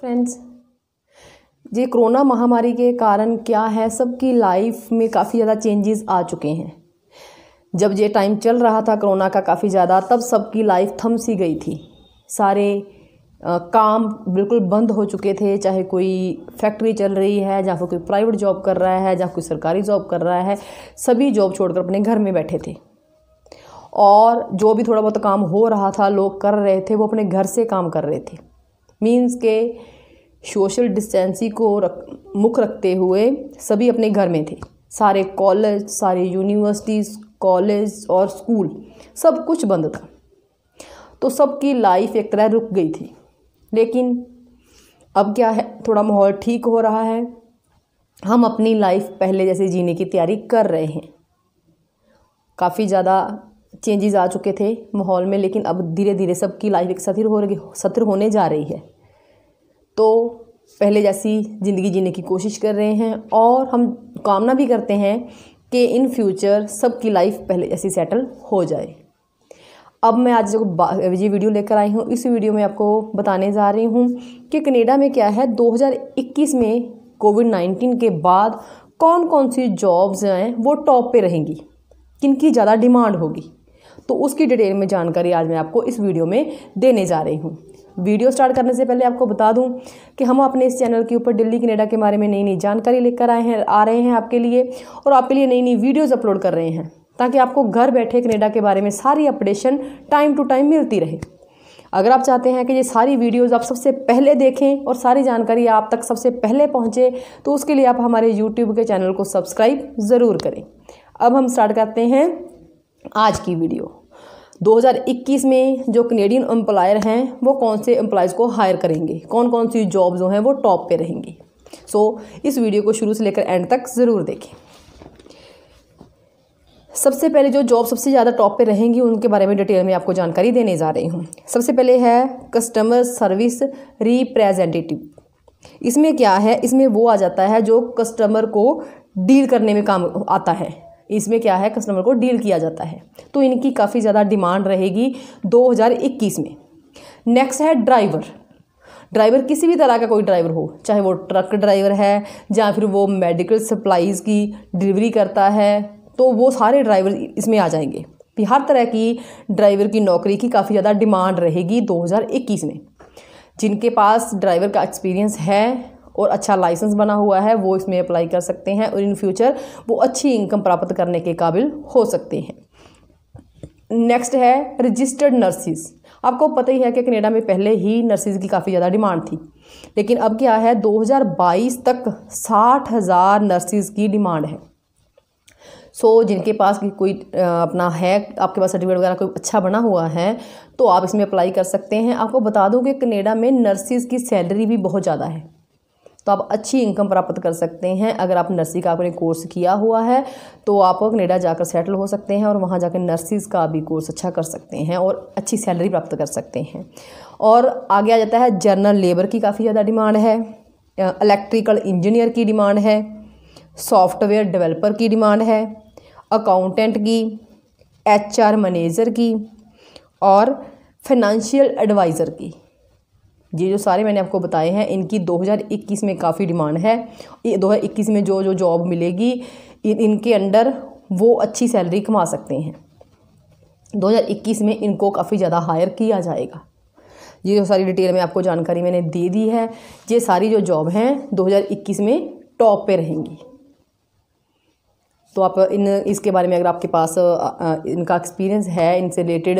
friends ये corona महामारी के कारण क्या है सबकी लाइफ में काफ़ी ज़्यादा चेंजेस आ चुके हैं जब ये टाइम चल रहा था कोरोना का काफ़ी ज़्यादा तब सबकी लाइफ थम सी गई थी सारे आ, काम बिल्कुल बंद हो चुके थे चाहे कोई फैक्ट्री चल रही है या फिर कोई प्राइवेट जॉब कर रहा है या कोई सरकारी जॉब कर रहा है सभी जॉब छोड़कर अपने घर में बैठे थे और जो भी थोड़ा बहुत काम हो रहा था लोग कर रहे थे वो अपने घर से काम कर रहे थे मीन्स के सोशल डिस्टेंसिंग को रख मुख रखते हुए सभी अपने घर में थे सारे कॉलेज सारे यूनिवर्सिटीज़ कॉलेज और स्कूल सब कुछ बंद था तो सबकी लाइफ एक तरह रुक गई थी लेकिन अब क्या है थोड़ा माहौल ठीक हो रहा है हम अपनी लाइफ पहले जैसे जीने की तैयारी कर रहे हैं काफ़ी ज़्यादा चेंजेस आ चुके थे माहौल में लेकिन अब धीरे धीरे सबकी लाइफ एक सथिर हो रही सत्र होने जा रही है तो पहले जैसी ज़िंदगी जीने की कोशिश कर रहे हैं और हम कामना भी करते हैं कि इन फ्यूचर सबकी लाइफ पहले जैसी सेटल हो जाए अब मैं आज जो ये वीडियो लेकर आई हूँ इस वीडियो में आपको बताने जा रही हूँ कि कनेडा में क्या है 2021 में कोविड 19 के बाद कौन कौन सी जॉब्स हैं वो टॉप पे रहेंगी किन की ज़्यादा डिमांड होगी तो उसकी डिटेल में जानकारी आज मैं आपको इस वीडियो में देने जा रही हूँ वीडियो स्टार्ट करने से पहले आपको बता दूं कि हम अपने इस चैनल के ऊपर दिल्ली कनेडा के बारे में नई नई जानकारी लेकर आए हैं आ रहे हैं आपके लिए और आपके लिए नई नई वीडियोज़ अपलोड कर रहे हैं ताकि आपको घर बैठे कनेडा के बारे में सारी अपडेशन टाइम टू टाइम मिलती रहे अगर आप चाहते हैं कि ये सारी वीडियोज़ आप सबसे पहले देखें और सारी जानकारी आप तक सबसे पहले पहुँचे तो उसके लिए आप हमारे यूट्यूब के चैनल को सब्सक्राइब ज़रूर करें अब हम स्टार्ट करते हैं आज की वीडियो 2021 में जो कनेडियन एम्प्लायर हैं वो कौन से एम्प्लॉयज़ को हायर करेंगे कौन कौन सी जॉब जो हैं वो टॉप पे रहेंगी सो so, इस वीडियो को शुरू से लेकर एंड तक ज़रूर देखें सबसे पहले जो जॉब सबसे ज़्यादा टॉप पे रहेंगी उनके बारे में डिटेल में आपको जानकारी देने जा रही हूँ सबसे पहले है कस्टमर सर्विस रिप्रेजेंटेटिव इसमें क्या है इसमें वो आ जाता है जो कस्टमर को डील करने में काम आता है इसमें क्या है कस्टमर को डील किया जाता है तो इनकी काफ़ी ज़्यादा डिमांड रहेगी 2021 में नेक्स्ट है ड्राइवर ड्राइवर किसी भी तरह का कोई ड्राइवर हो चाहे वो ट्रक ड्राइवर है या फिर वो मेडिकल सप्लाईज़ की डिलीवरी करता है तो वो सारे ड्राइवर इसमें आ जाएंगे हर तरह की ड्राइवर की नौकरी की काफ़ी ज़्यादा डिमांड रहेगी 2021 में जिनके पास ड्राइवर का एक्सपीरियंस है और अच्छा लाइसेंस बना हुआ है वो इसमें अप्लाई कर सकते हैं और इन फ्यूचर वो अच्छी इनकम प्राप्त करने के काबिल हो सकते हैं नेक्स्ट है रजिस्टर्ड नर्सिस आपको पता ही है कि कनेडा में पहले ही नर्सिस की काफ़ी ज़्यादा डिमांड थी लेकिन अब क्या है 2022 तक साठ हज़ार नर्सिस की डिमांड है सो so, जिनके पास कोई अपना है आपके पास सर्टिफिकेट वगैरह कोई अच्छा बना हुआ है तो आप इसमें अप्लाई कर सकते हैं आपको बता दूं कि कनेडा में नर्सिस की सैलरी भी बहुत ज़्यादा है तो आप अच्छी इनकम प्राप्त कर सकते हैं अगर आप नर्सिंग का आपने कोर्स किया हुआ है तो आप कनेडा जाकर सेटल हो सकते हैं और वहाँ जाकर नर्सिस का भी कोर्स अच्छा कर सकते हैं और अच्छी सैलरी प्राप्त कर सकते हैं और आगे आ जाता है जर्नल लेबर की काफ़ी ज़्यादा डिमांड है इलेक्ट्रिकल इंजीनियर की डिमांड है सॉफ्टवेयर डेवलपर की डिमांड है अकाउंटेंट की एचआर मैनेजर की और फाइनेंशियल एडवाइज़र की ये जो सारे मैंने आपको बताए हैं इनकी 2021 में काफ़ी डिमांड है ये 2021 में जो जो जॉब मिलेगी इन इनके अंडर वो अच्छी सैलरी कमा सकते हैं 2021 में इनको काफ़ी ज़्यादा हायर किया जाएगा ये जो सारी डिटेल में आपको जानकारी मैंने दे दी है ये सारी जो जॉब हैं 2021 में टॉप पे रहेंगी तो आप इन इसके बारे में अगर आपके पास इनका एक्सपीरियंस है इनसे रिलेटेड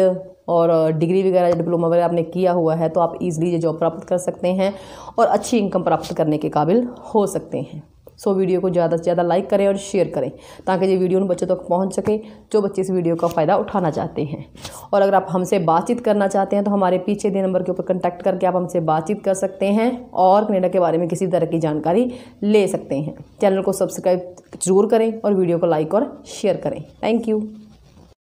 और डिग्री वगैरह डिप्लोमा वगैरह आपने किया हुआ है तो आप इजीली ये जॉब प्राप्त कर सकते हैं और अच्छी इनकम प्राप्त करने के काबिल हो सकते हैं सो वीडियो को ज़्यादा से ज़्यादा लाइक करें और शेयर करें ताकि ये वीडियो उन बच्चों तक पहुँच सके जो बच्चे इस वीडियो का फ़ायदा उठाना चाहते हैं और अगर आप हमसे बातचीत करना चाहते हैं तो हमारे पीछे दिए नंबर के ऊपर कंटैक्ट करके आप हमसे बातचीत कर सकते हैं और कनेडा के बारे में किसी तरह की जानकारी ले सकते हैं चैनल को सब्सक्राइब जरूर करें और वीडियो को लाइक और शेयर करें थैंक यू